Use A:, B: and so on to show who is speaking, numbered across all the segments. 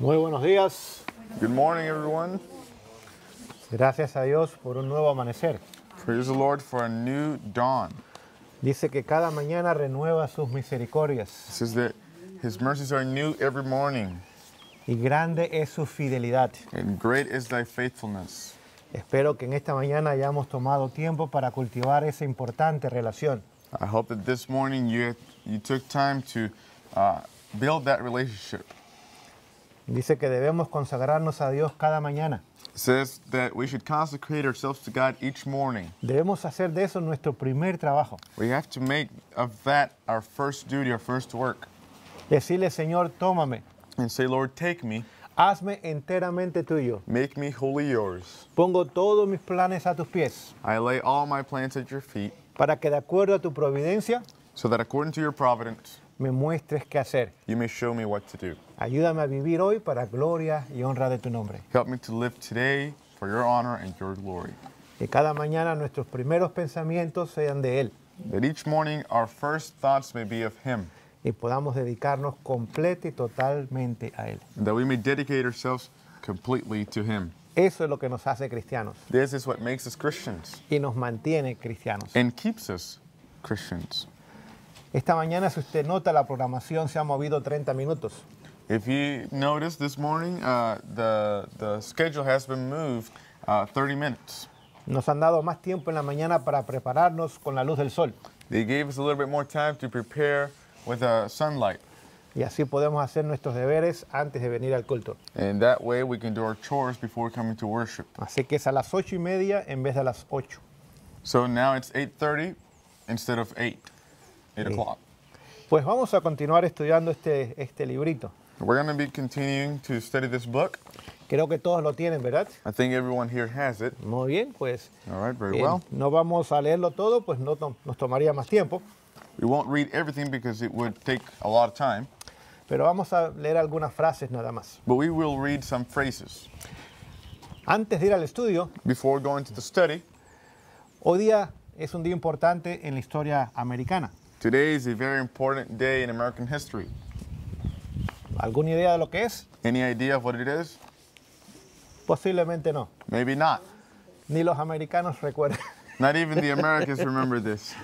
A: Muy buenos días. Good morning, everyone.
B: Gracias a Dios por un nuevo amanecer.
A: Praise the Lord for a new dawn. Dice que cada mañana renueva sus misericordias. It says that His mercies are new every morning. Y grande es su fidelidad. And great is
B: thy faithfulness. Espero que en esta mañana hayamos tomado tiempo para cultivar esa importante relación.
A: I hope that this morning you, you took time to uh, build that relationship.
B: Dice que debemos consagrarnos a Dios cada mañana.
A: Says that we should consecrate ourselves to God each morning. Debemos hacer de eso nuestro
B: primer trabajo.
A: We have to make of that our first duty, our first work. Decirle, Señor, tómame. And say, Lord, take me. Hazme enteramente tuyo. Make me wholly yours. Pongo todos mis planes a tus pies. I lay all my plans at your feet. Para que de acuerdo a tu providencia, so that according to your providence, me muestres qué hacer. You may show me what to do.
B: Ayúdame a vivir hoy para gloria y honra de tu nombre.
A: Help me to live today for your honor and your glory. Que cada mañana nuestros primeros pensamientos sean de Él. That each morning our first thoughts may be of Him. Y podamos dedicarnos completa y totalmente a Él. And that we may dedicate ourselves completely to Him. Eso es lo que nos hace cristianos. This is what makes us Christians. Y nos mantiene cristianos. And keeps us Christians.
B: Esta mañana, si usted nota, la programación se ha movido
A: 30 minutos. If you notice this morning, uh, the, the schedule has been moved uh, 30 minutes. Nos han dado más tiempo en la mañana para prepararnos con la luz del sol. They gave us a little bit more time to prepare with the uh, sunlight.
B: Y así podemos hacer nuestros deberes antes de venir al culto.
A: And that way we can do our chores before coming to worship. Así que es a las ocho y media en vez de a las ocho. So now it's 8.30 instead of 8, 8 o'clock.
B: Pues vamos a continuar estudiando
A: este, este librito. We're going to be continuing to study this book. Creo que todos lo tienen, ¿verdad? I think everyone here has it. Muy bien, pues. All right, very eh, well. No vamos a leerlo todo,
B: pues no to nos tomaría más tiempo.
A: We won't read everything because it would take a lot of time. Pero vamos a
B: leer algunas frases nada más.
A: But we will read some phrases. Antes de ir al estudio, before going to the study, hoy día es un día
B: importante en la historia americana.
A: Today is a very important day in American history. ¿Alguna idea de lo que es? Any idea of what it is? Posiblemente no. Maybe not.
B: Ni los americanos recuerdan.
A: Not even the Americans remember this.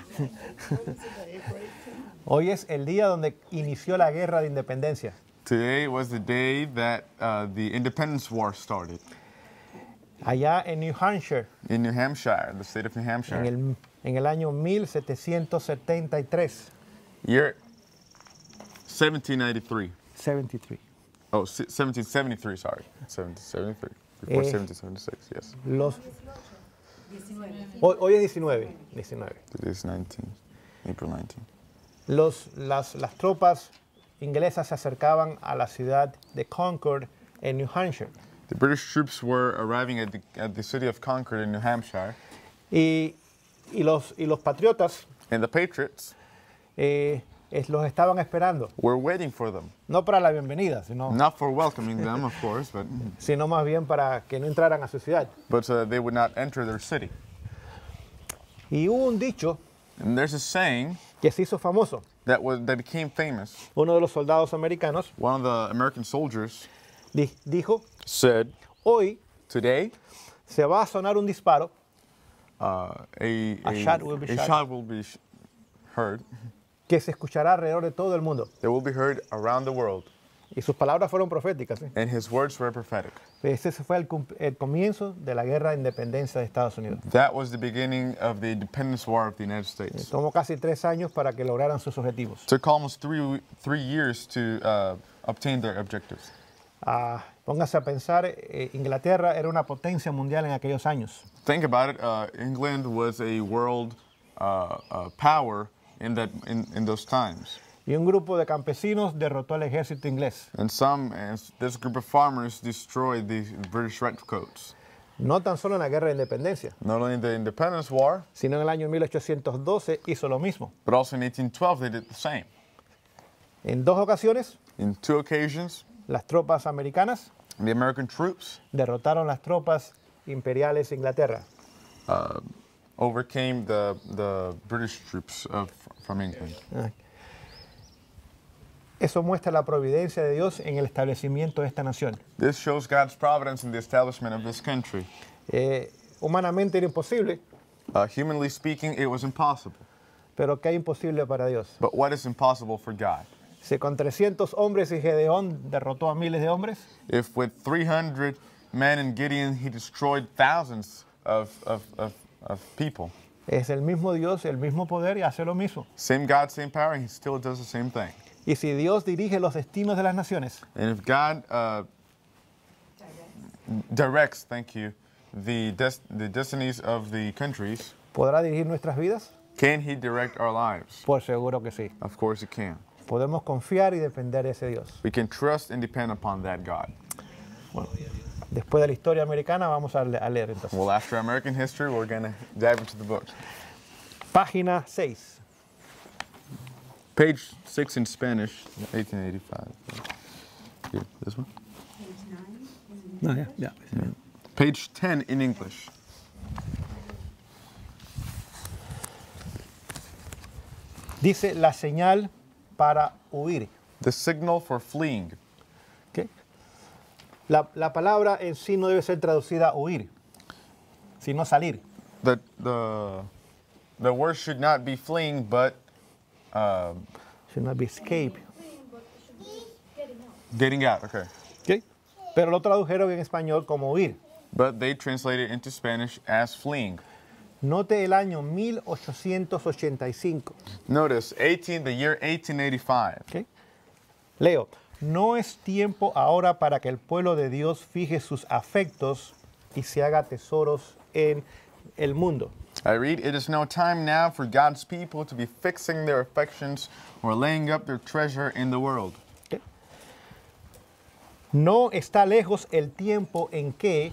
A: Hoy
B: es el día donde inició la guerra de independencia.
A: Today was the day that uh, the Independence War started.
B: Allá en New
A: Hampshire. In New Hampshire, the state of New Hampshire. En el, en el año
B: 1773.
A: Year 1793. 73. Oh, 1773, sorry. 1773. Before eh, 1776, yes.
B: Los, hoy, hoy, es 19. 19.
A: It is 19. April 19.
B: Los, las, las tropas inglesas se acercaban a la ciudad de Concord en New Hampshire.
A: The British troops were arriving at the, at the city of Concord in New Hampshire. Y, y, los, y los patriotas. And the patriots. Eh, es, los estaban esperando. We're waiting for them. No para la
B: bienvenida, sino
A: not for welcoming them, of course, but sino más bien para que no entraran a su ciudad. But uh, they would not enter their city. Y hubo un dicho And there's a saying que se hizo famoso. That was that became famous. Uno de los soldados americanos. One of the American soldiers di dijo. Said. Hoy. Today. Se va a sonar un disparo. Uh, a, a, a, shot will be, a shot. Shot will be heard que se escuchará alrededor de todo el mundo. They will be heard around the world. Y sus palabras fueron proféticas. ¿sí? And his words were prophetic. Ese fue el,
B: comienzo de la guerra de independencia de Estados Unidos.
A: That was the beginning of the independence war of the United States. Eh,
B: tomó casi tres años para que lograran sus objetivos.
A: It took almost three, three years to uh, obtain their objectives. Uh, póngase a pensar, eh, Inglaterra
B: era una potencia mundial en aquellos años.
A: Think about it. Uh, England was a world uh, power in that in, in those times. Y un grupo de campesinos derrotó al ejército inglés. And some this group of farmers destroyed the British redcoats.
B: No tan solo en la guerra de independencia.
A: Not only in the Independence War. Sino en el año 1812 hizo lo mismo. But also in 1812 they did the same. En dos ocasiones. In two occasions. Las tropas americanas. The American troops. Derrotaron las
B: tropas imperiales de Inglaterra.
A: Uh, overcame the, the British troops of, from England.
B: Eso muestra la providencia de Dios en el establecimiento de esta nación.
A: This shows God's providence in the establishment of this country. Eh, humanamente era imposible. Uh, humanly speaking, it was impossible. Pero qué imposible para Dios. But what is impossible for God? Si con 300 hombres y Gedeón derrotó a miles de hombres. If with 300 men and Gideon he destroyed thousands of, of, of of people. Es el mismo Dios, el mismo poder y hace lo mismo. Same God, same power, and He still does the same thing. Y si Dios dirige los destinos de las naciones. And if God uh, directs, thank you, the, des the destinies of the countries. ¿Podrá dirigir nuestras vidas? Can He direct our lives? Por seguro que sí. Of course He can.
B: Podemos confiar y depender de ese
A: Dios. We can trust and depend upon that God. Bueno
B: después de la historia americana
A: vamos a, leer entonces. Well, after American history, we're going to dive into the book. Página 6. Page 6 in Spanish, 1885. Yeah, this one? Page 9 No, yeah. yeah. Page 10 in English. Dice la señal para huir. The signal
B: for fleeing. La, palabra en sí no debe ser traducida
A: huir, sino salir. The, the, the word should not be fleeing, but... Um, should not be escape. Getting out, okay. okay. Pero lo tradujeron en español como huir. But they translated into Spanish as fleeing. Note el año
B: 1885. Notice 18, the year
A: 1885.
B: Leo. No es tiempo ahora para que el pueblo de Dios fije sus afectos y se haga tesoros en el mundo.
A: I read, It is no time now for God's people to be fixing their affections or laying up their treasure in the world. No está lejos el tiempo en que,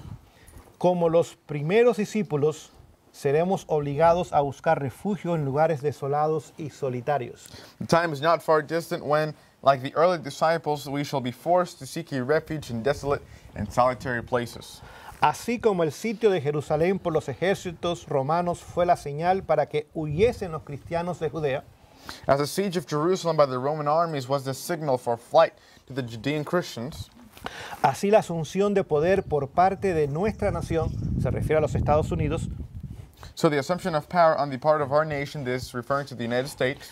B: como los primeros discípulos, seremos obligados a buscar refugio en lugares desolados y solitarios.
A: The time is not far distant when Like the early disciples, we shall be forced to seek a refuge in desolate and solitary places. Así como el sitio de Jerusalén por los ejércitos romanos fue la señal para que huyesen los cristianos de Judea. As the siege of Jerusalem by the Roman armies was the signal for flight to the Judean Christians. Así la asunción de poder por parte de nuestra nación, se refiere a los Estados Unidos. So the assumption of power on the part of our nation, this referring to the United States.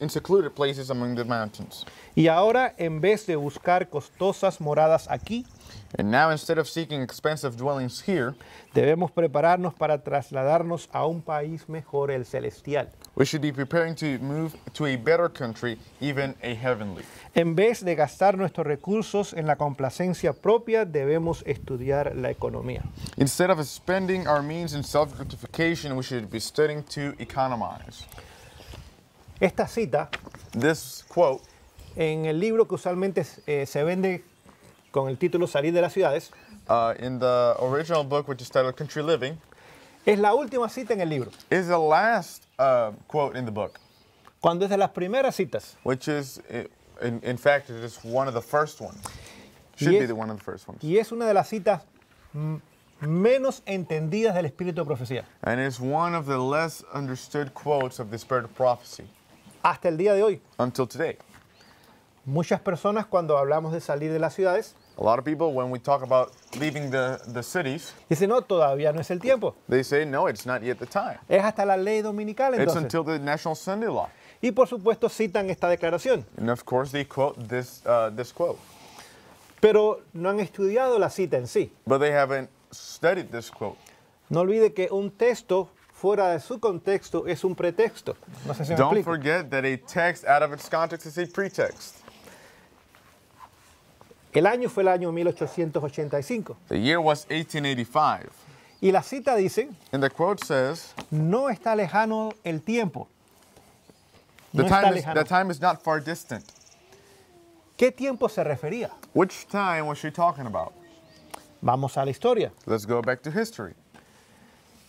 A: in secluded places among the mountains. Y ahora, en vez de buscar costosas moradas aquí, And now instead of seeking expensive dwellings here, debemos prepararnos para
B: trasladarnos a un país mejor, el celestial.
A: We should be preparing to move to a better country, even a heavenly.
B: En vez de gastar nuestros recursos en la complacencia
A: propia, debemos estudiar la economía. Instead of spending our means in self-gratification, we should be studying to economize. Esta cita This quote, en el libro que usualmente eh, se vende con el título Salir de las ciudades uh, in the original book which is titled Country Living, es la última cita en el libro. is the last uh, quote in the book, Cuando es de las primeras citas. which is, in, in fact, it is one of the first ones. Should be the one of the first ones.
B: Y es una de las citas menos entendidas del espíritu de
A: profecía. And it's one of the less understood quotes of the Spirit of Prophecy. Hasta el día de hoy. Muchas personas cuando hablamos de salir de las ciudades. Dicen no, todavía no es el tiempo. Es hasta la ley dominical entonces. It's Y por supuesto citan esta declaración. Uh, Pero no han estudiado la cita en sí. No olvide que un texto fuera de su contexto es un pretexto. No sé si Don't explico. forget that a text out of its context is a pretext. El año fue el
B: año 1885.
A: The year was 1885. Y la cita dice, And the quote says, no está lejano el tiempo. No the, time is, the time is not far distant. ¿Qué tiempo se refería? Which time was she talking about? Vamos a la historia. Let's go back to history.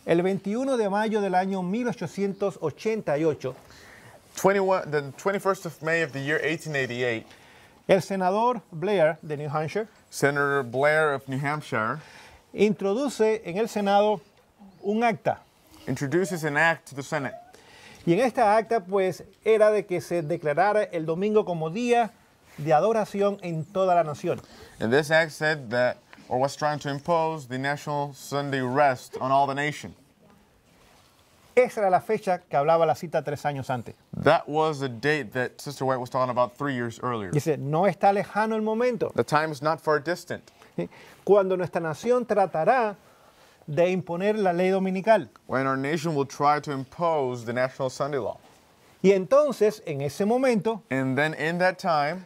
B: El 21 de mayo del año 1888,
A: el senador Blair de New Hampshire, introduce en el Senado un acta. Y en esta acta, pues, era de que se declarara el domingo como día de adoración en toda la nación. or was trying to impose the national Sunday rest on all the nation. Esa era la fecha que hablaba la cita
B: tres años antes.
A: That was the date that Sister White was talking about three years earlier. Dice, no está lejano el momento. The time is not far distant. Cuando nuestra nación tratará de imponer la ley dominical. When our nation will try to impose the national Sunday law. Y entonces, en ese momento, And then in that time,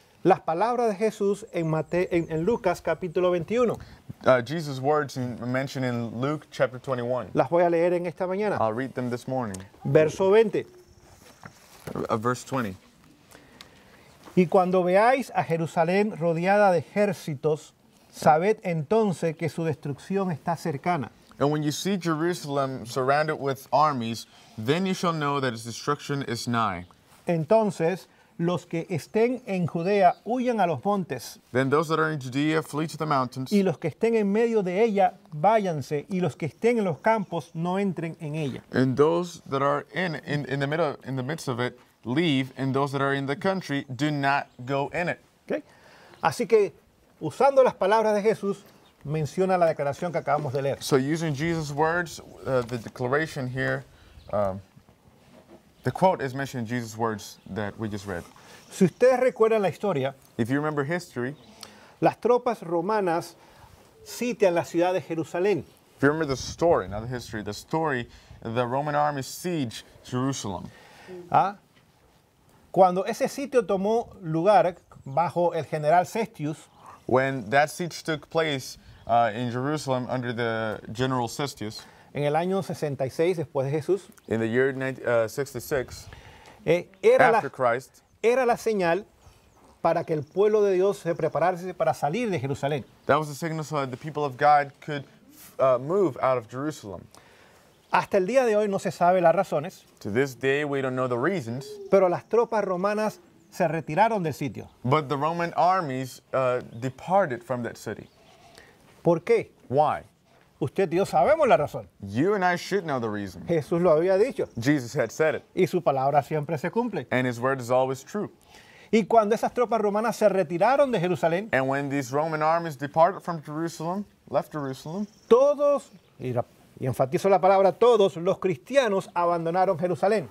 A: las palabras de Jesús en, Mateo, en, en Lucas capítulo 21. Uh, Jesus' words mentioned in Luke chapter 21. Las voy a leer en esta mañana. I'll read them this morning. Verso 20. Uh, verse 20.
B: Y cuando veáis a Jerusalén rodeada de ejércitos, sabed entonces que su destrucción está cercana.
A: And when you see Jerusalem surrounded with armies, then you shall know that its destruction is nigh. Entonces, los
B: que estén en Judea huyan a los montes.
A: Then those that are in Judea flee to the mountains.
B: Y los que estén en medio de ella váyanse y los que estén en los campos no entren en
A: ella. And those that are in in, in the middle in the midst of it leave and those that are in the country do not go in it. Okay. Así que usando las palabras de Jesús menciona la declaración que acabamos de leer. So using Jesus words uh, the declaration here um, The quote is mentioning Jesus' words that we just read. Si ustedes recuerdan la historia, If you remember history, las tropas romanas sitian la ciudad de Jerusalén. If you remember the story, not the history, the story, the Roman army siege Jerusalem. ¿Ah? Cuando ese sitio tomó lugar bajo el general Cestius, when that siege took place uh, in Jerusalem under the general Cestius, en el año 66 después de Jesús. 66, uh, eh, era, la, era la señal para que el pueblo de Dios se preparase para salir de Jerusalén. Hasta el día de hoy no se sabe las razones. Pero las tropas romanas se retiraron del sitio. But uh, ¿Por qué? Why? Usted y yo sabemos la razón. Jesús lo había dicho. Y su palabra siempre se cumple. Y cuando esas tropas romanas se retiraron de Jerusalén,
B: todos, y, enfatizo la palabra todos, los cristianos abandonaron Jerusalén.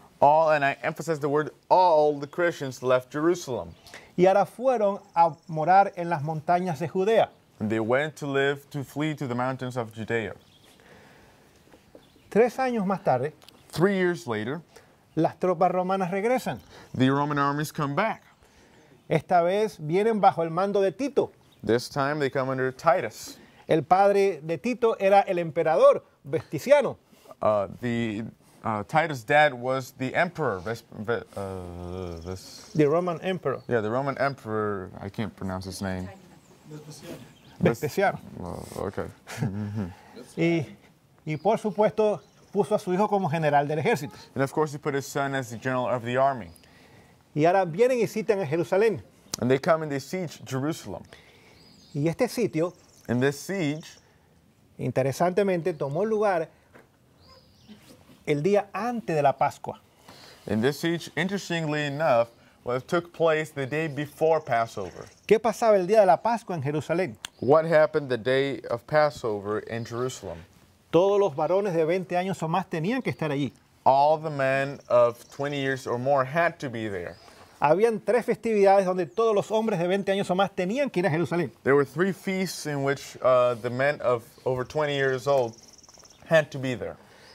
B: Y ahora fueron a morar en las montañas de Judea.
A: when they went to live to flee to the mountains of Judea. Tres años más tarde, three years later, las tropas romanas regresan. The Roman armies come back. Esta vez vienen bajo el mando de Tito. This time they come under Titus.
B: El padre de Tito era el emperador Vespasiano.
A: Uh, the uh, Titus' dad was the emperor. Ves uh, the Roman emperor. Yeah, the Roman emperor. I can't pronounce his name. Vespasiano. despreciar. Oh, okay. y, y por supuesto puso a su hijo como general del ejército. And of course he put his son as the general of the army. Y ahora vienen y sitian a Jerusalén. And they come and they siege Jerusalem. Y este sitio,
B: and this siege, interesantemente, tomó lugar
A: el día antes de la Pascua. And this siege, interestingly enough, What took place the day before Passover? ¿Qué pasaba el día de la Pascua en Jerusalén? What happened the day of Passover in Jerusalem? Todos los varones de 20 años o más tenían que estar allí. All the men of 20 years or more had to be there. Habían tres festividades donde todos los hombres de 20 años o más tenían que ir a Jerusalén. There were three feasts in which uh, the men of over 20 years old had to be there.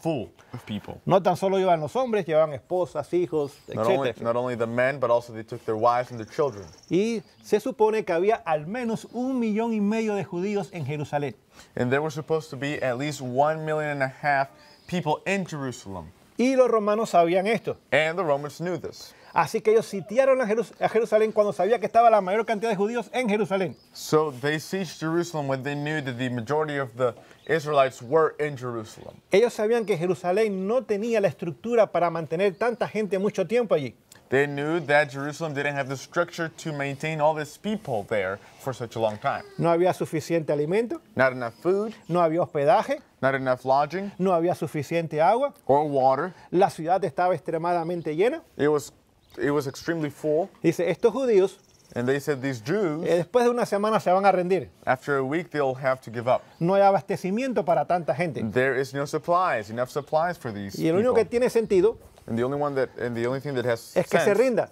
A: full of people. No tan solo iban los hombres, llevaban esposas, hijos, not only, not only, the men, but also they took their wives and their children. Y se supone que había al menos un millón y medio de judíos en Jerusalén. And there were supposed to be at least one million and a half people in Jerusalem. Y los romanos sabían esto. And the Romans knew this. Así que
B: ellos sitiaron a, Jerusalén cuando sabía que estaba la mayor cantidad de judíos en Jerusalén.
A: So they Jerusalem when they knew that the majority of the Israelites were in Jerusalem.
B: Ellos sabían que Jerusalén no tenía la estructura para mantener tanta gente mucho tiempo allí.
A: They knew that Jerusalem didn't have the structure to maintain all people there for such a long time.
B: No había suficiente alimento.
A: Not enough food.
B: No había hospedaje.
A: Not enough lodging. No había
B: suficiente agua. water. La ciudad estaba extremadamente llena. It was it was
A: extremely full. Dice, estos judíos And they said these Jews, eh, después de una semana se van a rendir. After a week they'll have to give up. No hay abastecimiento para tanta gente. There is no supplies, enough supplies for these Y el único people. que tiene sentido and the only one that, and the only thing that has es que se rinda.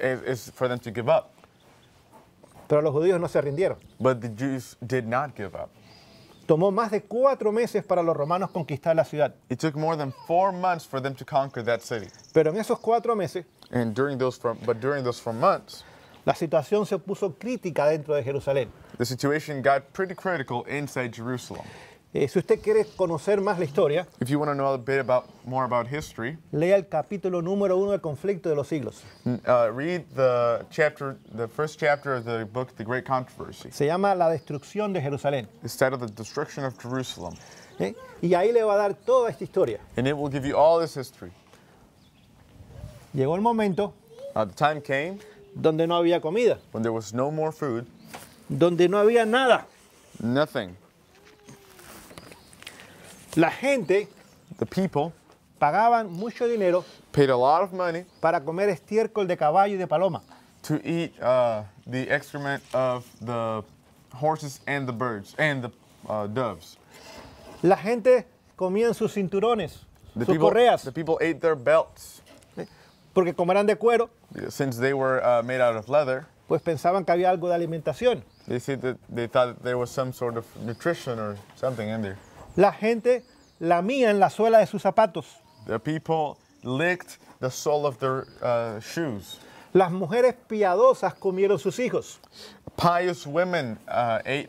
A: Is, is for them to give up.
B: Pero los judíos no se rindieron. But the Jews
A: did not give up. Tomó más de cuatro meses para los romanos conquistar la ciudad. It took more than four months for them to conquer that city. Pero en esos cuatro meses And during those but during those four months, la situación se puso crítica dentro de Jerusalén. The situation got pretty critical inside Jerusalem. Eh, si usted quiere conocer más la historia, If you want to know a bit about, more about history, lea el capítulo número uno del conflicto de los siglos. uh, read the chapter, the first chapter of the book, The Great Controversy. Se llama La destrucción de Jerusalén. It's titled The Destruction of Jerusalem. Eh, Y ahí le va a dar toda esta historia. And it will give you all this history. Llegó el momento uh, the time came, donde no había comida, when there was no more food, donde no había nada. Nothing. La gente the people, pagaban mucho dinero paid a lot of money para comer estiércol de caballo y de paloma. To eat uh, the excrement of the horses and the birds and the uh, doves. La gente comían sus cinturones, the sus people, correas. The people ate their belts porque como eran de cuero, uh, pues pensaban que había algo de alimentación. La gente lamía en la suela de sus zapatos. Uh, Las mujeres piadosas comieron sus hijos. ate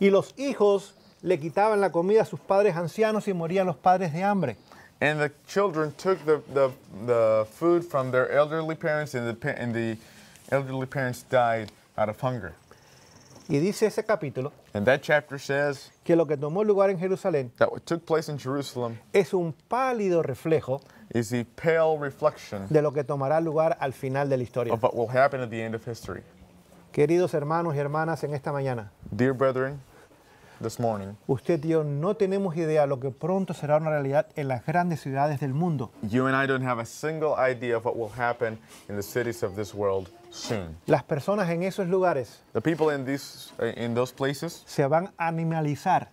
A: Y los hijos le quitaban la comida a sus padres ancianos y morían los padres de hambre. and the children took the, the, the food from their elderly parents and the, and the elderly parents died out of hunger. Y dice ese capítulo and that chapter says que lo que tomó lugar en Jerusalén that what took place in Jerusalem es un pálido reflejo is a pale reflection de lo que tomará lugar al final de la historia. Of what will happen at the end of history.
B: Queridos hermanos y hermanas en esta mañana.
A: Dear brethren, morning.
B: Usted y yo no tenemos idea lo que pronto será una realidad en las grandes ciudades del mundo.
A: You and I don't have a single idea of what will happen in the cities of this world soon.
B: Las personas en esos
A: lugares eh, places se van a animalizar.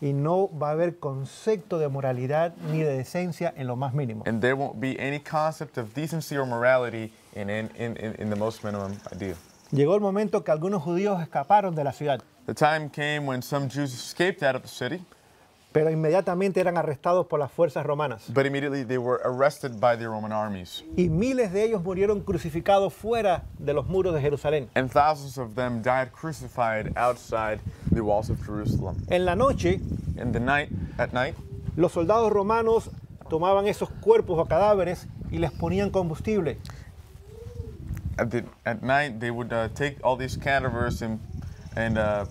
B: Y no va a haber concepto de moralidad ni de decencia en lo más mínimo.
A: And there won't be any concept of decency or morality in, in, in the most minimum idea. Llegó el momento que algunos judíos escaparon de la ciudad. The time came when some Jews escaped out of the city. Pero inmediatamente eran arrestados por las fuerzas romanas. But immediately they were arrested by the Roman armies. Y miles de ellos murieron crucificados fuera de los muros de Jerusalén. And thousands of them died crucified outside the walls of Jerusalem. En la noche, in the night, at night, los soldados romanos tomaban esos
B: cuerpos o cadáveres y les ponían combustible.
A: At, the, at night they would uh, take all these cadavers and and uh,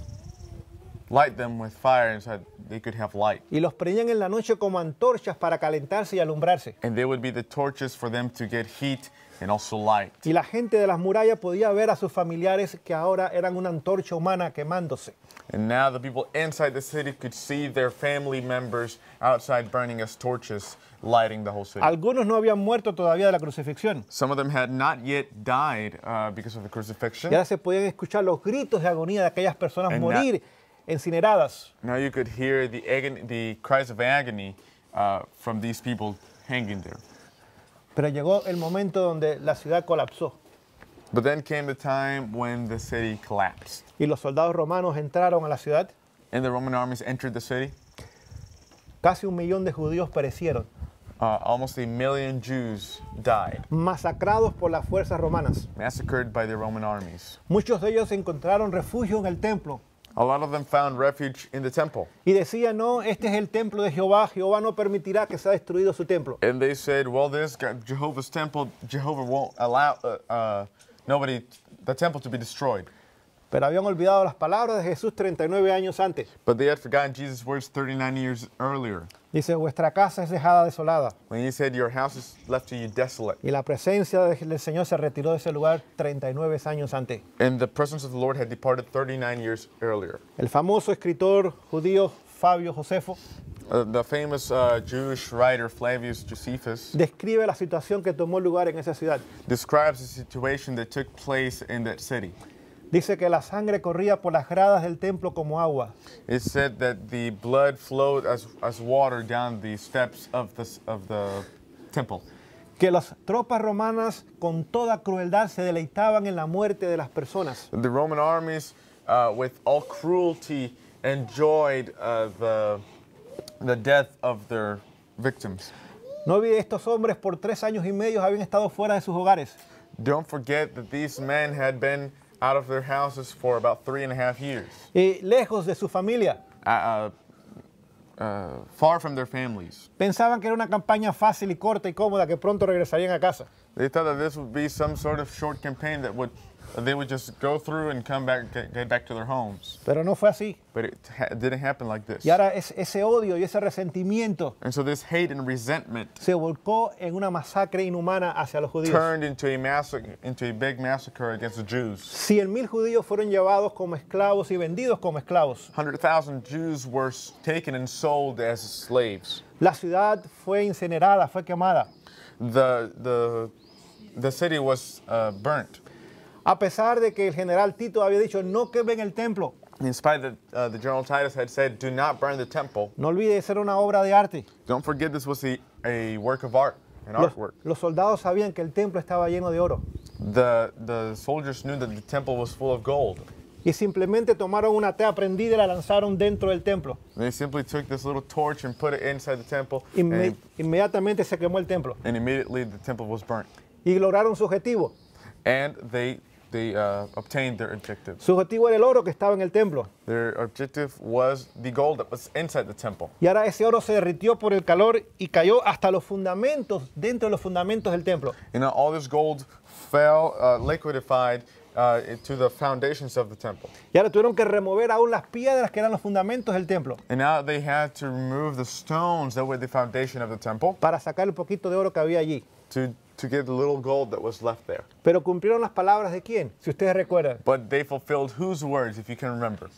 A: light them with fire so they could have light. Y los prendían en la noche como antorchas para calentarse y alumbrarse. And they would be the torches for them to get heat and also light. Y la gente de las murallas podía ver a sus familiares que ahora eran una antorcha humana quemándose. And now the people inside the city could see their family members outside burning as torches lighting the whole city. Algunos no habían muerto todavía de la crucifixión. Some of them had not yet died uh, because of the crucifixion. Ya se
B: podían escuchar los gritos de agonía de aquellas personas And morir that, incineradas.
A: Now you could hear the, agony, the cries of agony uh, from these people hanging there. Pero llegó el momento donde la ciudad colapsó. But then came the time when the city collapsed. Y los soldados romanos entraron a la ciudad. And the Roman armies entered the city. Casi un millón de judíos perecieron. Uh, almost a million Jews died. Masacrados por las fuerzas romanas. Massacred by the Roman armies.
B: Muchos de ellos encontraron refugio en el templo.
A: A lot of them found refuge in the temple.
B: Y decían, no, este es el templo de Jehová. Jehová no permitirá que sea destruido su templo.
A: And they said, well, this Jehovah's temple, Jehovah won't allow uh, uh, nobody, the temple to be destroyed. pero habían olvidado las palabras de Jesús 39 años antes. But they had forgotten Jesus' words 39 years earlier.
B: Dice, vuestra casa es dejada desolada.
A: When he said, your house is left to you desolate.
B: Y la presencia del Señor se retiró de ese lugar 39 años
A: antes. And the presence of the Lord had departed 39 years earlier. El famoso escritor judío Fabio Josefo Uh, the famous uh, Jewish writer Flavius Josephus describe la situación que tomó lugar en esa ciudad. Describes the situation that took place in that city. Dice que la sangre corría por las gradas del templo como agua. It said that the blood flowed as, as water down the steps of the, of the temple. Que las tropas romanas con toda crueldad se deleitaban en la muerte de las personas. The Roman armies uh, with all cruelty enjoyed uh, the, the death of their victims. No vi estos hombres por tres años y medio habían estado fuera de sus hogares. Don't forget that these men had been out of their houses for about three and a half years. Eh, lejos de su familia. Uh, uh, uh, far from their families.
B: Pensaban que era una campaña fácil y corta y cómoda que pronto regresarían a casa.
A: They thought that this would be some sort of short campaign that would they would just go through and come back, get, get back to their homes. Pero no fue así. But it ha didn't happen like this.
B: Y ahora es, ese odio y ese resentimiento and so this hate and resentment se volcó en una masacre inhumana hacia los judíos. turned
A: into a, massacre, into a big massacre against the Jews. Cien mil judíos fueron llevados como esclavos y vendidos como esclavos. 100,000 Jews were taken and sold as slaves. La ciudad fue incinerada, fue quemada. The, the, the city was uh, burnt. a pesar de que el general Tito había dicho no quemen el templo. In spite that uh, the general Titus had said, "Do not burn the temple." No olvide, ser una obra de arte. Don't forget this was a, a work of art, an los, artwork. Los soldados sabían que el templo estaba lleno de oro. The the soldiers knew that the temple was full of gold. Y simplemente tomaron una tea prendida y la lanzaron dentro del templo. They simply took this little torch and put it inside the temple. Inme and, inmediatamente se quemó el templo. And immediately the temple was burnt. Y lograron su objetivo. And they they uh, obtained their objective. Su objetivo era el oro que estaba en el templo. Their objective was the gold that was inside the temple.
B: Y ahora ese oro se derritió por el calor y cayó hasta los fundamentos,
A: dentro de los fundamentos del templo. And know all this gold fell, uh, liquidified Uh, to the foundations of the temple. Y ahora tuvieron que remover aún las piedras que eran los fundamentos del templo. And now they had to remove the stones that were the foundation of the temple. Para sacar el poquito de oro que había allí. To to get the little gold that was left there. Pero cumplieron las
B: palabras de quién? Si ustedes
A: recuerdan. But they fulfilled whose words, if you can remember?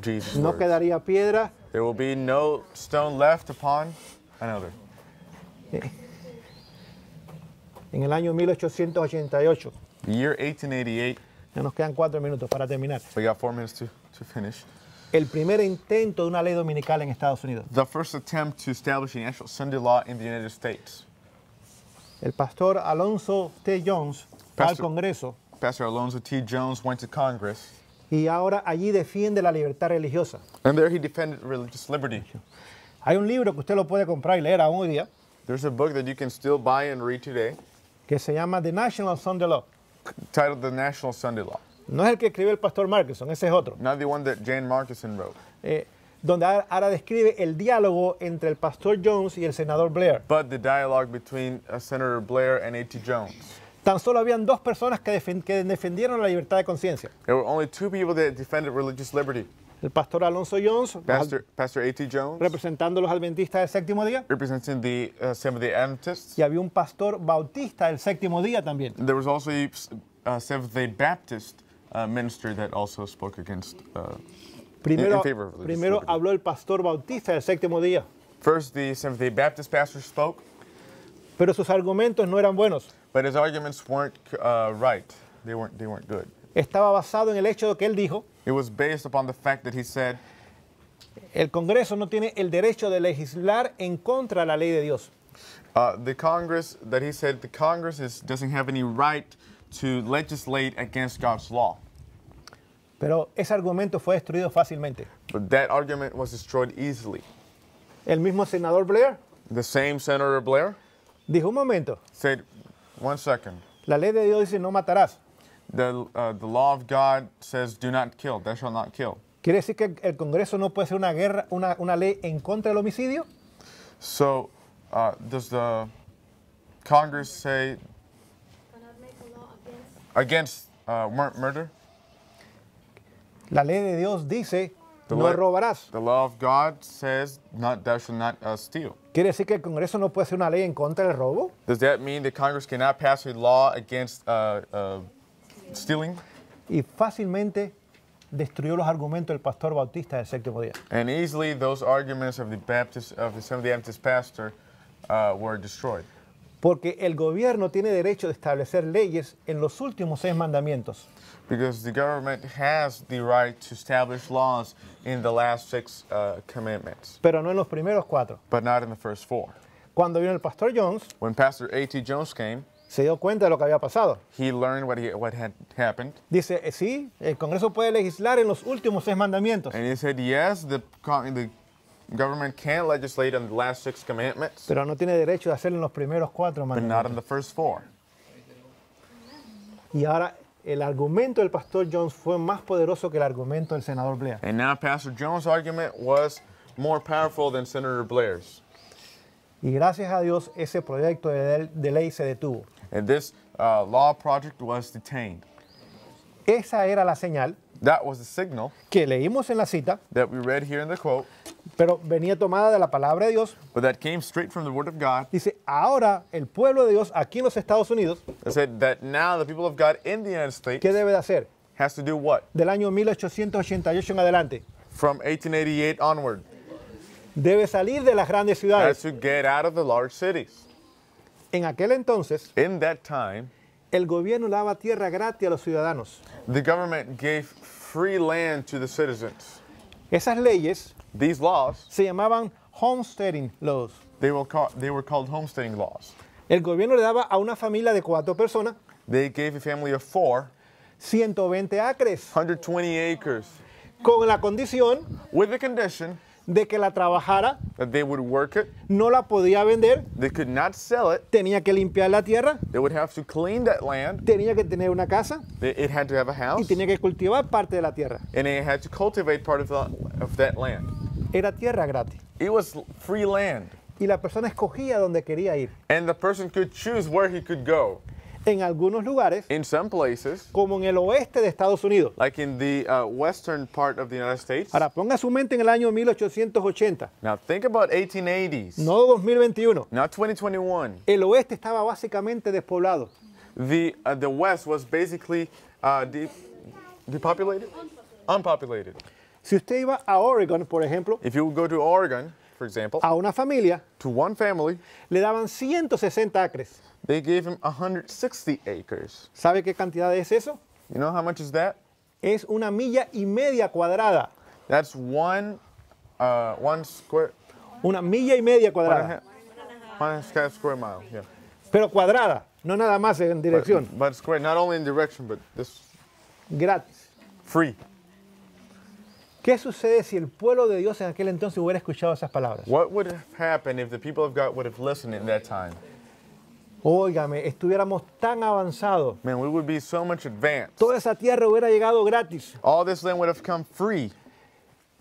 A: Jesus. No words.
B: quedaría piedra.
A: There will be no stone left upon another.
B: En el año 1888.
A: Year 1888. Ya nos quedan cuatro minutos para terminar. We got four minutes to, to finish. El primer intento de una ley dominical en Estados Unidos. The first attempt to establish an actual Sunday law in the United States.
B: El pastor Alonso T. Jones al Congreso.
A: Pastor Alonso T. Jones went to Congress. Y ahora allí defiende la libertad religiosa. And there he defended religious liberty. Hay un libro que usted lo puede comprar y leer aún hoy día. There's a book that you can still buy and read today. Que se llama The National Sunday Law. Titled The National Sunday Law. No es el que escribió el pastor Markinson, ese es otro. Not the one that Jane Markinson wrote. Eh, donde ahora describe el diálogo entre el pastor Jones y el senador Blair. But the dialogue between uh, Senator Blair and A.T. Jones. Tan solo habían dos personas que, defend que defendieron la libertad de conciencia. There were only two people that defended religious liberty. El pastor Alonso Jones, Pastor, Pastor A.T. Jones, representando a los adventistas del séptimo día. Representing the uh, Seventh-day Adventists. Y había un pastor bautista del séptimo día también. There was also a uh, Seventh-day Baptist uh, minister that also spoke against uh, Primero, primero habló el pastor Bautista el séptimo día. First, the Seventh Day Baptist pastor spoke. Pero sus argumentos no eran buenos. But his arguments weren't uh, right. They weren't, they weren't good. Estaba basado en el hecho de que él dijo. It was based upon the fact that he said. El Congreso no tiene el derecho de legislar en contra de la ley de Dios. Uh, the Congress that he said the Congress is, doesn't have any right to legislate against God's law.
B: Pero ese argumento fue destruido fácilmente.
A: But that argument was destroyed easily. El mismo senador Blair The same Senator Blair dijo un momento, said, one second, la ley de Dios dice no matarás. the, uh, the law of God says, do not kill, thou shalt not kill.
B: ¿Quiere decir que el Congreso no puede hacer una guerra, una, una ley en contra del homicidio?
A: So, uh, does the Congress say against uh, mur- murder? La ley de Dios dice, no robarás. The law of God says, not, not uh, steal.
B: ¿Quiere decir que el Congreso no puede hacer una ley en contra del robo?
A: Does that mean the Congress cannot pass a law against uh, uh, stealing?
B: Y fácilmente destruyó los argumentos del pastor Bautista del séptimo día.
A: And easily those arguments of the Baptist, of the Seventh-day Baptist pastor uh, were destroyed porque el gobierno tiene derecho de establecer leyes en los últimos seis mandamientos. Because the government has the right to establish laws in the last six uh, commandments. Pero no en los primeros cuatro. But not in the first four. Cuando vino el pastor Jones, when Pastor A.T. Jones came, se dio cuenta de lo que había pasado. He learned what, he, what had happened. Dice, eh, sí, el Congreso puede legislar en los últimos seis mandamientos. And he said, yes, the, the Government can't legislate on the last six commandments, Pero no tiene derecho de hacerlo en los primeros cuatro but not on the first four. Y ahora el
B: argumento del pastor Jones fue más poderoso que el argumento del senador Blair.
A: And now Pastor Jones' argument was more powerful than Senator Blair's. Y gracias a Dios ese proyecto de, ley se detuvo. And this uh, law project was detained. Esa era la señal That was the signal que leímos en la cita that we read here in the quote pero venía tomada de la palabra de Dios. Dice, ahora el pueblo de Dios aquí en los Estados Unidos. ¿Qué debe de hacer? Has to do what? Del año 1888 en adelante. Debe salir de las grandes ciudades. Has to get out of the large cities. En aquel entonces. In time. El gobierno daba tierra gratis a los ciudadanos. Esas leyes These laws se llamaban homesteading laws. They were, call, they were called homesteading laws. El gobierno le daba a una familia de cuatro personas They gave a family of four 120 acres 120 acres con la condición with the condition de que la trabajara, that they would work it, no la podía vender, they could not sell it, tenía que limpiar la tierra, they would have to clean that land, tenía que tener una casa, they, it had to have a house, y tenía que cultivar parte de la tierra. And it had to cultivate part of, the, of that land. Era tierra gratis. It was free land. Y la persona escogía donde quería ir. And the person could choose where he could go. En algunos lugares, in some places, como en el oeste de Estados Unidos. Like in the uh, western part of the United States. Ahora ponga su mente en el año 1880. Now think about 1880s. No 2021. Not 2021. El oeste estaba básicamente despoblado. The uh, the west was basically uh, de depopulated, unpopulated. Si usted iba a Oregon, por ejemplo, If you go to Oregon, for example, a una familia, to one family, le daban 160 acres. they gave him 160 acres. ¿Sabe qué cantidad es eso? You know how much is that? Es una milla y media cuadrada. That's one, uh, one square, Una milla y media cuadrada. one a square
B: mile. Yeah, Pero cuadrada, no nada más en dirección.
A: but square not only in direction but this
B: gratis. free. ¿Qué sucede si el pueblo de Dios en aquel entonces hubiera escuchado esas palabras?
A: What would have happened if the people of God would have listened in that time? Óigame, estuviéramos tan avanzados. Man, we would be so much advanced. Toda esa tierra hubiera llegado gratis. All this land would have come free.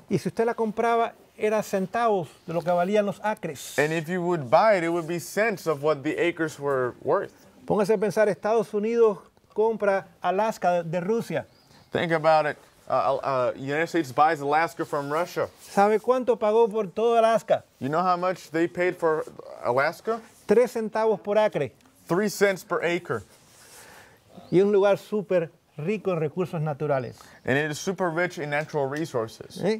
A: Y si usted la compraba era centavos de lo que valían los acres. And if you would buy it, it would be cents of what the acres were worth. Póngase a pensar, Estados Unidos compra Alaska de, de Rusia. Think about it. Uh, uh, uh, United States buys Alaska from Russia. ¿Sabe cuánto pagó por todo Alaska? You know how much they paid for Alaska? Tres centavos por acre. Three cents per acre. Y un lugar súper rico en recursos naturales. And it is super rich in natural resources. ¿Eh?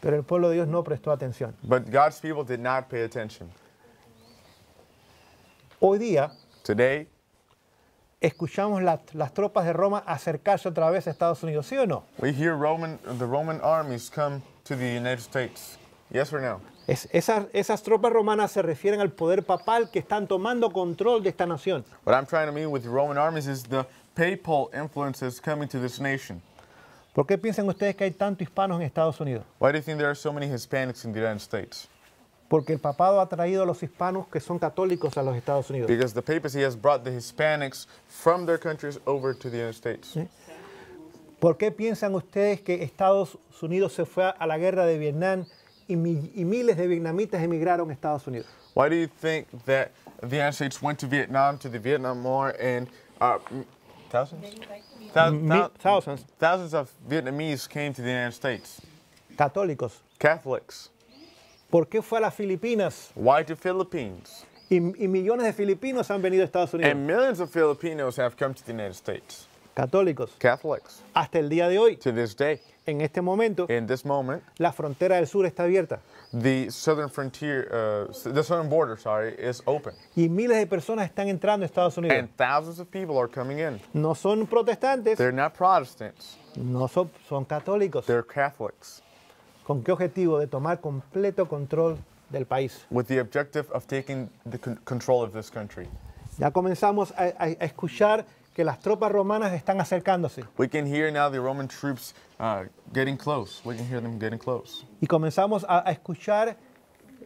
B: Pero el pueblo de Dios no prestó atención.
A: But God's people did not pay attention. Hoy día, Today,
B: escuchamos las las tropas de Roma acercarse otra vez a Estados Unidos, ¿sí o no?
A: We hear Roman, the Roman armies come to the United States. Yes or no? Es, esas, esas tropas romanas se refieren al poder papal que están tomando control de esta nación. What I'm trying to mean with the Roman armies is the papal influences coming to this nation. ¿Por qué piensan ustedes que hay tantos hispanos en Estados Unidos? Why do you think there are so many Hispanics in the United States? porque el papado ha traído a los hispanos que son católicos a los Estados Unidos. Because the papacy has brought the Hispanics from their countries over to the United States.
B: ¿Sí? ¿Por qué piensan ustedes que Estados Unidos se fue a la guerra de Vietnam y, mi, y miles de vietnamitas emigraron a Estados Unidos?
A: Why do you think that the United States went to Vietnam, to the Vietnam War, and uh, thousands? thousands. Thousands of Vietnamese came to the United States. Católicos. Catholics. ¿Por qué fue a las Filipinas? Why to Philippines? Y, y millones de filipinos han venido a Estados Unidos. And millions of Filipinos have come to the United States. Católicos. Catholics. Hasta el día de hoy. To this day. En este momento. In this moment. La frontera del sur está abierta. The southern frontier, uh, the southern border, sorry, is open. Y miles de personas están entrando a Estados Unidos. And thousands of people are coming in. No son protestantes. They're not Protestants. No son, son católicos. They're Catholics. ¿Con qué objetivo? De tomar completo control del país.
B: Ya comenzamos a, escuchar que las tropas romanas están acercándose.
A: We can hear now the Roman troops uh, getting close. We can hear them getting close. Y comenzamos a, escuchar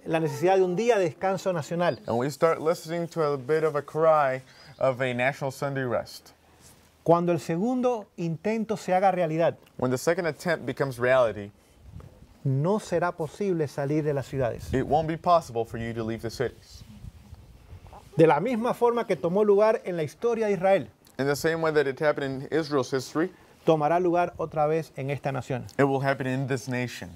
A: la necesidad de un día de descanso nacional. And we start listening to a bit of a cry of a national Sunday rest. Cuando el segundo intento se haga realidad. When the second attempt becomes reality
B: no será posible salir de las ciudades.
A: It won't be possible for you to leave the cities. De la misma forma que tomó lugar en la historia de Israel. In the same way that it happened in Israel's history. Tomará lugar otra vez en esta nación. It will happen in this nation.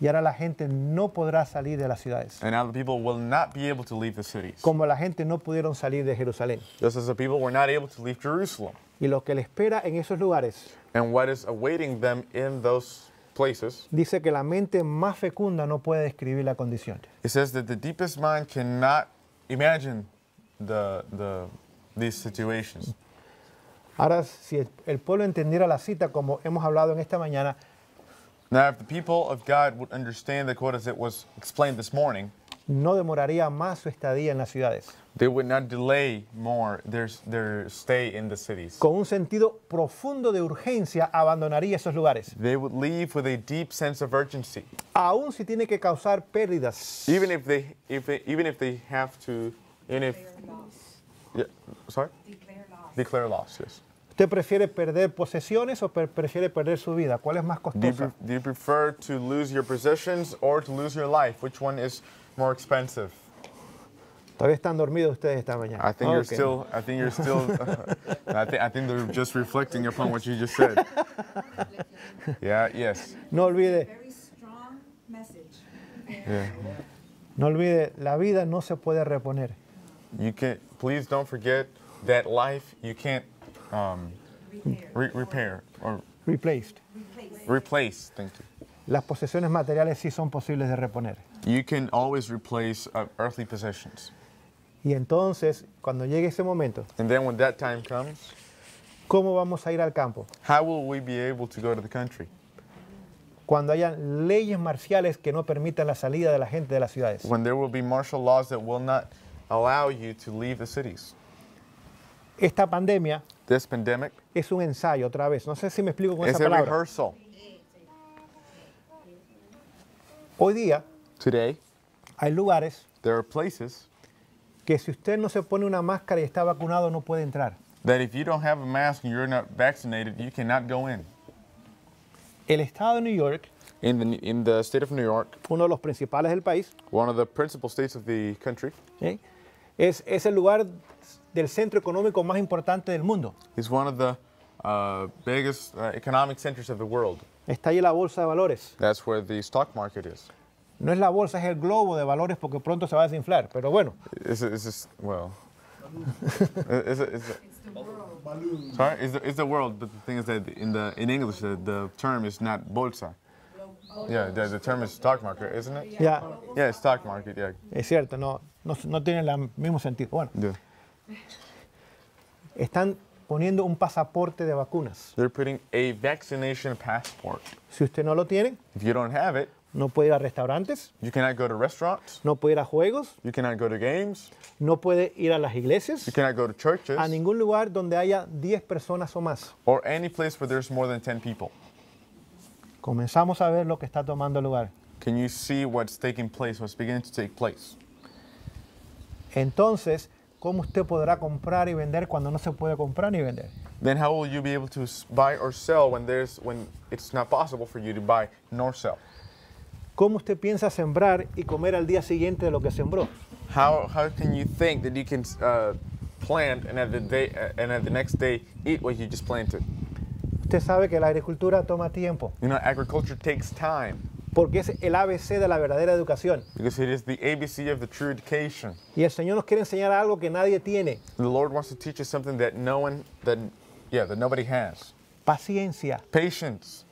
B: Y ahora la gente no podrá salir de las ciudades.
A: And now the people will not be able to leave the cities.
B: Como la gente no pudieron salir de Jerusalén.
A: Just as the people were not able to leave Jerusalem. Y lo que le espera en esos lugares. And what is awaiting them in those places. Dice
B: que la mente más fecunda no puede describir la condición.
A: It says that the deepest mind cannot imagine the, the, these situations.
B: Ahora, si el, pueblo entendiera la cita como hemos hablado en esta mañana,
A: Now, if the people of God would understand the quote as it was explained this morning,
B: no demoraría más su estadía
A: en las ciudades. They would not delay more their, their stay in the cities. Con un sentido profundo de urgencia abandonaría esos lugares. They would leave with a deep sense
B: of urgency. Aún si tiene que causar pérdidas.
A: Even if they, if they, even if they have to, even if, yeah, sorry? Declare loss. Declare loss, yes.
B: ¿Usted prefiere perder posesiones o pre prefiere perder su vida? ¿Cuál es más costosa? Do you,
A: do you prefer to lose your possessions or to lose your life? Which one is more expensive.
B: Todavía están dormidos ustedes esta mañana. I think oh, you're okay. still. I think you're still.
A: I, think, I think they're just reflecting upon what you just said. yeah. Yes.
B: No olvide. Very strong message. Yeah. No olvide, la vida no se puede reponer.
A: You can. Please don't forget that life you can't um, repair. Re repair or replaced. Replaced. Replaced. Thank you. las
B: posesiones materiales sí son posibles de reponer.
A: You can always replace uh, earthly possessions.
B: Y entonces, cuando llegue ese momento,
A: And then when that time comes,
B: ¿cómo vamos a ir al campo?
A: how will we be able to go to the country?
B: Cuando haya leyes marciales que no permitan la salida de la gente de las ciudades.
A: When there will be martial laws that will not allow you to leave the cities. Esta pandemia This pandemic
B: es un ensayo otra vez. No sé si me explico con esa a palabra.
A: rehearsal. Hoy día Today, hay lugares there are places
B: que si usted no se pone una máscara y está vacunado no puede entrar.
A: that if you don't have a mask and you're not vaccinated, you cannot go in. El estado de New York, In the, in the state of New York, uno de los principales del país, one of the principal states of the country, ¿eh? es, es el lugar del centro económico más importante del mundo. It's one of the uh, biggest uh, economic centers of the world. Está ahí la bolsa de valores. That's where the stock market is.
B: No es la bolsa, es el globo de valores porque pronto se va a desinflar, pero bueno.
A: Is es, is this, well. is it, is it, Balloon. Sorry, it's the, world, but the thing is that in the in English the, term is not bolsa. Yeah, the, the, term is stock market, isn't it? Yeah. Yeah, stock market, yeah.
B: Es cierto, no, no, no tiene el mismo sentido. Bueno, yeah. están poniendo un pasaporte de vacunas.
A: They're putting a vaccination passport. Si usted no lo tiene, if you don't have it, no puede ir a restaurantes. You cannot go to restaurants. No puede ir a juegos. You cannot go to games. No puede ir a las iglesias. You cannot go to churches. A ningún lugar donde haya 10 personas o más. Or any place where there's more than 10 people.
B: Comenzamos a ver lo que está
A: tomando lugar. Can you see what's taking place, what's beginning to take place?
B: Entonces, cómo usted podrá comprar y vender cuando no se puede comprar ni vender.
A: Then how will you be able to buy or sell when there's when it's not possible for you to buy nor sell? ¿Cómo usted piensa sembrar y comer al día siguiente de lo que sembró? How how can you think that you can uh, plant and at the day uh, and at the next day eat what you just planted?
B: Usted sabe que la agricultura toma tiempo.
A: You know agriculture takes time porque es el ABC de la verdadera educación. Because it is the ABC of the true education. Y el Señor nos quiere enseñar algo que nadie tiene. The Lord wants to teach us something that no one, that, yeah, that nobody has. Paciencia. Patience.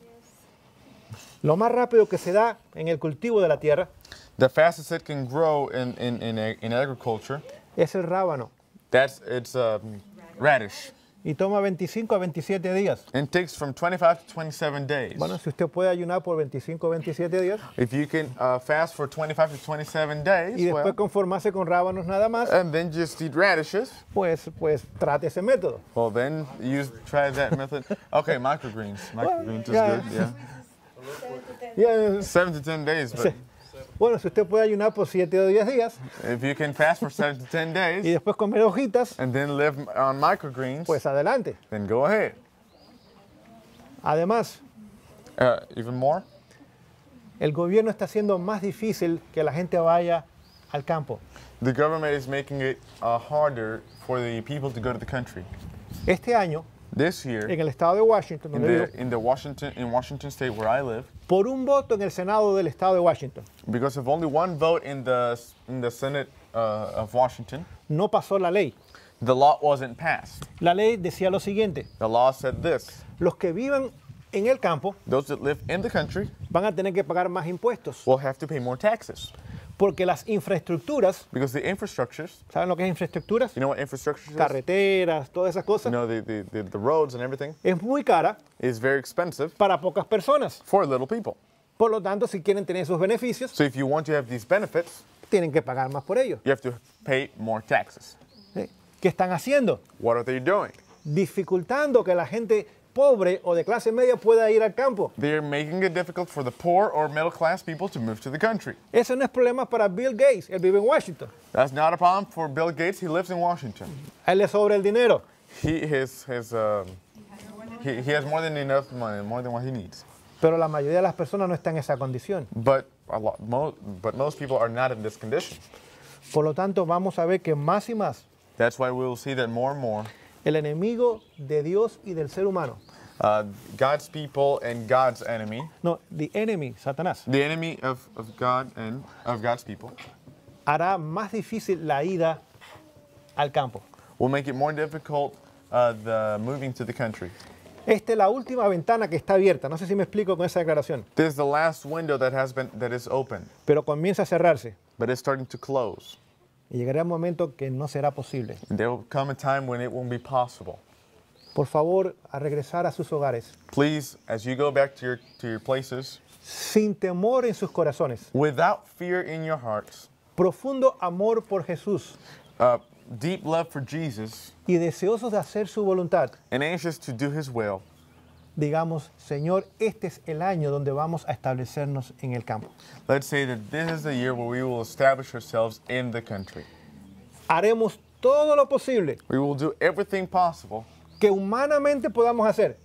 A: Lo más rápido que se da en el cultivo de la tierra. The fastest it can grow in, in, in, in agriculture. Es el rábano. That's, it's um, radish. y toma 25 a 27 días. And takes from 25 to 27 days. Bueno, si usted puede ayunar por 27 días. If you can uh, fast for 25 to 27 days. Y después well,
B: conformarse con rábanos nada
A: más. And then just eat radishes. Pues, pues trate ese método. Well, then you try that method. Okay, microgreens. Microgreens well, is yeah. good. Yeah. yeah. Seven to ten days, but. Bueno, si usted puede ayunar por 7 o 10 días. If you can fast for 7 to 10 days. Y después comer hojitas. And then live on microgreens. Pues adelante. Then go ahead. Además. Uh, even more.
B: El gobierno está haciendo más difícil que la gente vaya al campo.
A: The government is making it uh, harder for the people to go to the country. Este año this year en
B: el estado de Washington, in donde
A: the, in the Washington in Washington state where I live
B: por un voto en el
A: Senado del estado de Washington. Because of only one vote in the in the Senate uh, of Washington, no pasó la ley. The law wasn't passed. La ley decía lo siguiente. The law said this. Los que vivan en el campo, those that live in the country, van a tener que pagar más impuestos. Will have to pay more taxes porque las infraestructuras. Because the infrastructures. ¿Saben lo que es infraestructuras? You know what infrastructures Carreteras, is? todas esas cosas. You know the, the, the, the roads and everything. Es muy cara. Is very expensive. Para pocas personas. For little people. Por lo tanto, si quieren tener esos beneficios. So if you want to have these benefits. Tienen que pagar más por ello. You have to pay more taxes. ¿Sí? ¿Qué están haciendo? What are they doing? Dificultando que
B: la gente pobre o de clase media pueda ir al campo.
A: They're making it difficult for the poor or middle class people to move to the country. Eso no es problema para Bill Gates, él vive en Washington. That's not a problem for Bill Gates, he lives in Washington. él le sobra el dinero. He, his, his, um, he, he has more than enough money, more than what he needs. Pero la mayoría de las personas no están en esa condición. But, a lot, mo but most people are not in this condition. Por lo tanto, vamos a ver que más y más That's why we will see that more and more el enemigo de Dios y del ser humano uh, God's people and God's enemy. No, the enemy, Satanás. The enemy of, of God and of God's people. Hará más difícil la ida al campo. Will make it more difficult uh, the moving to the country.
B: Esta es la última ventana que está abierta. No sé si me explico con esa declaración.
A: This is the last window that has been that is open. Pero comienza a cerrarse. But it's starting to close. Y llegará un momento que no será posible. there will come a time when it won't be possible.
B: por favor, a regresar a sus hogares.
A: Please, as you go back to your, to your places, sin temor en sus corazones, without fear in your hearts, profundo amor por Jesús, uh, deep love for Jesus, y deseosos de hacer su voluntad, and anxious to do His will.
B: Digamos, Señor, este es el año donde vamos a establecernos
A: en el campo. Let's say that this is the year where we will establish ourselves in the country. Haremos todo lo posible. We will do everything possible que humanamente podamos hacer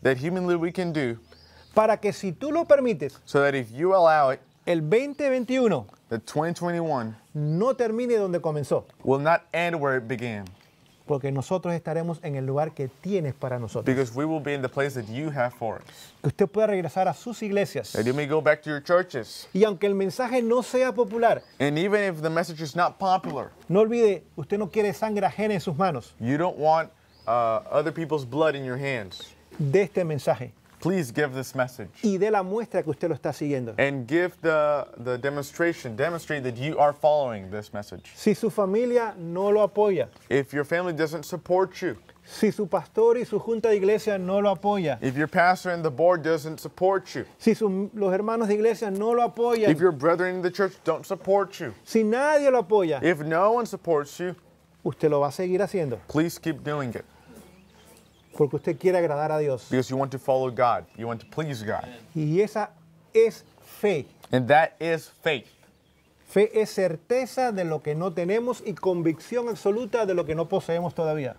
A: para que si tú lo permites, el 2021 2021 no termine donde comenzó. Porque nosotros estaremos en el lugar que tienes para nosotros. Que usted pueda regresar a sus iglesias. churches. Y aunque el mensaje no sea popular. popular. No olvide, usted no quiere sangre ajena en sus manos. You don't want uh, other people's blood in your hands. De este mensaje. Please give this message.
B: Y de la muestra que usted lo está siguiendo.
A: And give the, the demonstration, demonstrate that you are following this message.
B: Si su familia no
A: lo apoya. If your family doesn't support you. Si su pastor y su junta de iglesia no lo apoya. If your pastor and the board doesn't support you. Si su, los hermanos de iglesia no lo apoyan. If your brethren in the church don't support you. Si nadie lo apoya. If no one supports you. Usted lo va a seguir haciendo. Please keep doing it. porque usted quiere agradar a Dios. Because you want to follow God. You want to please God. Y esa es fe. And that is faith. Fe es certeza de lo que no tenemos y convicción
B: absoluta de lo que no poseemos todavía.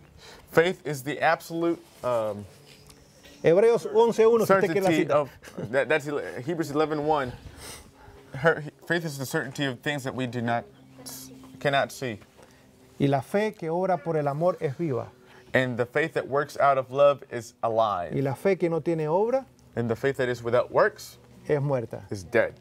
A: Faith is the absolute um, Hebreos 11:1 si usted la cita. Of, that, that's Hebrews 11:1. Faith is the certainty of things that we do not cannot see. Y la fe que obra por el amor es viva. And the faith that works out of love is alive. Y la fe que no tiene obra And the faith that is without works es muerta. is dead.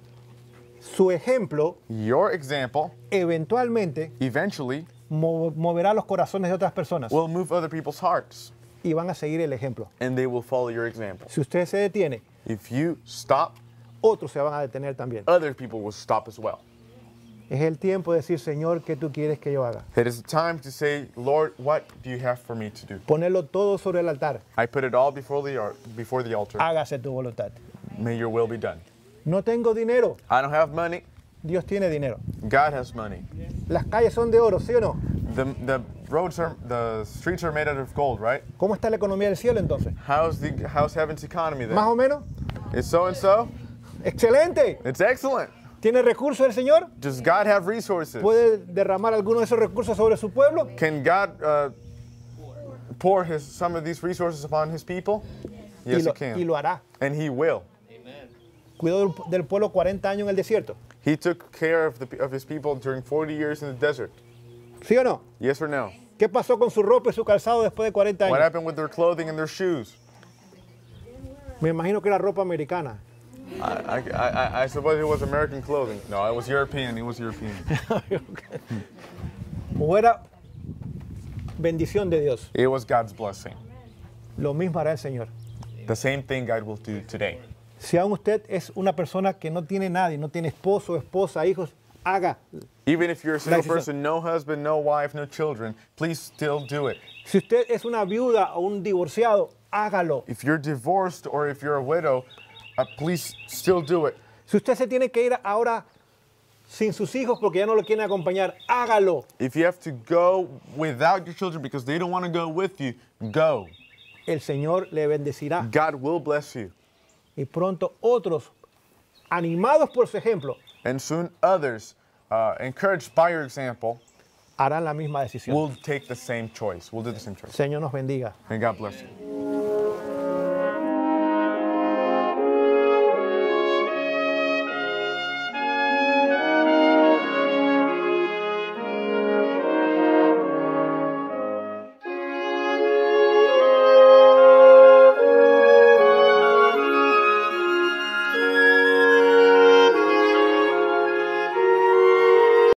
A: Su ejemplo Your example eventualmente eventually moverá los corazones de otras personas will move other people's hearts y van a seguir el ejemplo. and they will follow your example. Si usted se detiene, If you stop, otros se van a detener también. other people will stop as well.
B: Es el tiempo de decir, Señor, ¿qué tú quieres que yo haga?
A: It is time to say, Lord, what do you have for me to do? Ponerlo todo sobre el altar. I put it all before the, before the altar. Hágase tu voluntad. May your will be done. No tengo dinero. I don't have money. Dios tiene dinero. God has money. Las calles son de oro, ¿sí o no? The, the roads are, the streets are made out of gold, right? ¿Cómo está la economía del cielo entonces? How's the how's heaven's economy then? Más o menos. It's so and so. Excelente. It's excellent. ¿Tiene recursos el Señor? ¿Puede derramar alguno de esos recursos sobre su pueblo? Can God y lo, hará. And Cuidó del pueblo 40 años en el desierto. ¿Sí o no? ¿Qué pasó con su ropa y su calzado después de 40 años? Me imagino que era ropa americana. I, I, I, suppose it was American clothing. No, it was European. It was European. o era bendición de Dios. It was God's blessing. Lo mismo hará el Señor. The same thing God will do today.
B: Si aún usted es una persona que no tiene nadie, no tiene esposo, esposa, hijos, haga.
A: Even if you're a single person, no husband, no wife, no children, please still do it. Si usted es una viuda o un divorciado, hágalo. If you're divorced or if you're a widow, Uh, please still do it. Si usted se tiene que ir ahora sin sus hijos porque ya no lo quieren acompañar, hágalo. If you have to go without your children because they don't want to go with you, go. El Señor le bendecirá. God will bless you. Y pronto otros, animados por su ejemplo, and soon others, uh, encouraged by your example, harán will take the same choice. We'll do the same choice. Señor nos bendiga. And God bless you.